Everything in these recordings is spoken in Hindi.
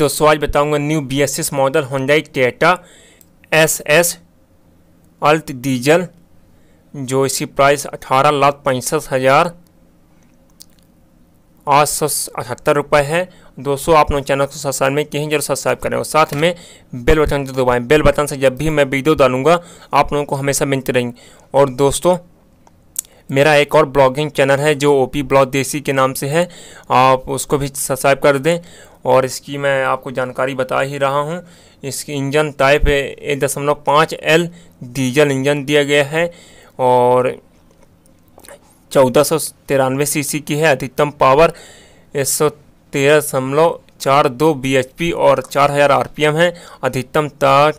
दोस्तों आज बताऊंगा new B S S model Hyundai Tata S S अल्ट डीजल जो इसकी प्राइस अठारह लाख पैंसठ हज़ार आठ सौ अठहत्तर रुपये है दोस्तों आप लोग चैनल को सब्सक्राइब में कहीं जरूर सब्सक्राइब करें और साथ में बेल बटन दबाएं बेल बटन से जब भी मैं वीडियो डालूंगा आप लोगों को हमेशा मिलती रहेंगी और दोस्तों मेरा एक और ब्लॉगिंग चैनल है जो ओ पी ब्लॉग देसी के नाम से है आप उसको भी सब्सक्राइब कर दें और इसकी मैं आपको जानकारी बता ही रहा हूँ इसकी इंजन टाइप एक दशमलव पाँच एल डीजल इंजन दिया गया है और चौदह सौ तिरानवे सी की है अधिकतम पावर एक सौ तेरह दशमलव चार दो बी एच पी और चार हज़ार आर पी एम है अधिकतम ताक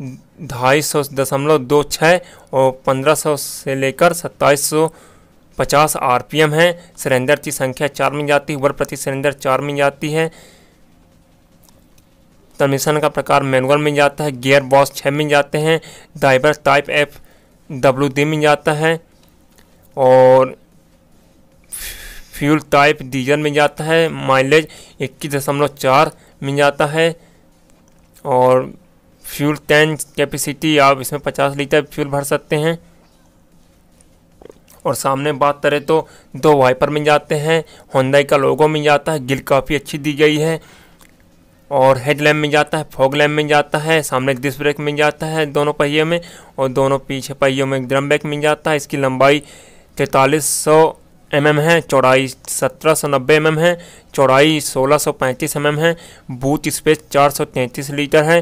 ढाई सौ दशमलव दो छः और पंद्रह सौ से लेकर सत्ताईस सौ पचास आर पी एम है सिलेंडर की संख्या चार में जाती है उबर प्रति सिलेंडर चार में जाती है ट्रांसमिशन का प्रकार मैनुअल में जाता है गियर बॉक्स छः में जाते हैं driver type F W D में जाता है और फ्यूल टाइप डीजल में जाता है माइलेज इक्कीस दशमलव चार में जाता है और फ्यूल टैंक कैपेसिटी आप इसमें पचास लीटर फ्यूल भर सकते हैं और सामने बात करें तो दो वाइपर मिल जाते हैं होंडाई का लोगो मिल जाता है गिल काफ़ी अच्छी दी गई है और हेड लैम्प मिल जाता है फॉग लैम्प मिल जाता है सामने एक डिस्क ब्रेक मिल जाता है दोनों पहिए में और दोनों पीछे पहियों में एक ड्रम ब्रेक मिल जाता है इसकी लंबाई तैंतालीस सौ एम एम है चौड़ाई सत्रह सौ नब्बे एम एम है चौड़ाई सोलह सौ पैंतीस एम एम है बूथ स्पेस चार सौ तैंतीस लीटर है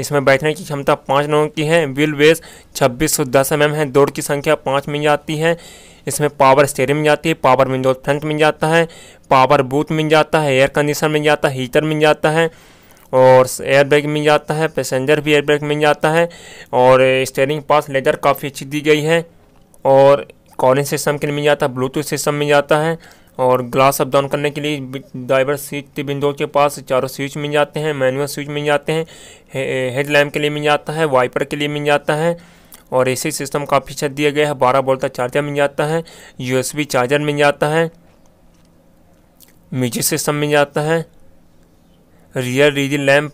इसमें बैठने की क्षमता पाँच लोगों की है व्हील बेस छब्बीस सौ दस एम है दौड़ की संख्या पाँच मिल जाती है इसमें पावर स्टेयरिंग मिल जाती है पावर विंडो फ्रंट मिल जाता है पावर बूथ मिल जाता है एयर कंडीशन मिल जाता है हीटर मिल जाता है और एयर बैग मिल जाता है पैसेंजर भी एयर बैग मिल जाता है और स्टेयरिंग पास लेदर काफ़ी अच्छी दी गई है और कॉलिंग सिस्टम के लिए मिल जाता है ब्लूटूथ सिस्टम मिल जाता है और ग्लास अप डाउन करने के लिए ड्राइवर सीट विंडो के पास चारों स्विच मिल जाते हैं मैनुअल स्विच मिल जाते हैं हेड लैम्प के लिए मिल जाता है वाइपर के लिए मिल जाता है और सी सिस्टम काफ़ी अच्छा दिया गया है बारह बोल्ट का चार्जर मिल जाता है यूएसबी चार्जर मिल जाता है म्यूजिक सिस्टम मिल जाता है रियर रीजन लैम्प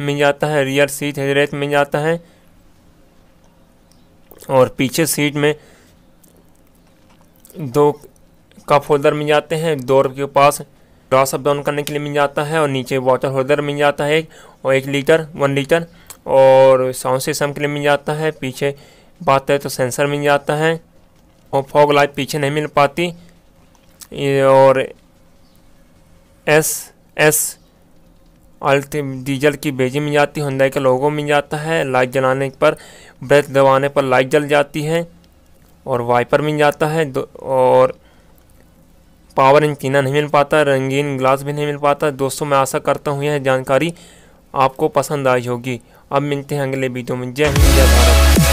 मिल जाता है रियर सीट हेडरेट मिल जाता है और पीछे सीट में दो कप होल्डर मिल जाते हैं दो के पास ग्लास अप डाउन करने के लिए मिल जाता है और नीचे वाटर होल्डर मिल जाता है और एक लीटर वन लीटर और साउंड सिस्टम के लिए मिल जाता है पीछे बात है तो सेंसर मिल जाता है और फॉग लाइट पीछे नहीं मिल पाती और एस एस अल्ट डीजल की बेजी मिल जाती है हुंडई का लोगो मिल जाता है लाइट जलाने पर ब्रेथ दबाने पर लाइट जल जाती है और वाइपर मिल जाता है और पावर इंटीना नहीं मिल पाता रंगीन ग्लास भी नहीं मिल पाता दोस्तों मैं आशा करता हूँ यह जानकारी आपको पसंद आई होगी अब मिलते हैं अगले वीडियो में जय हिंद जय भारत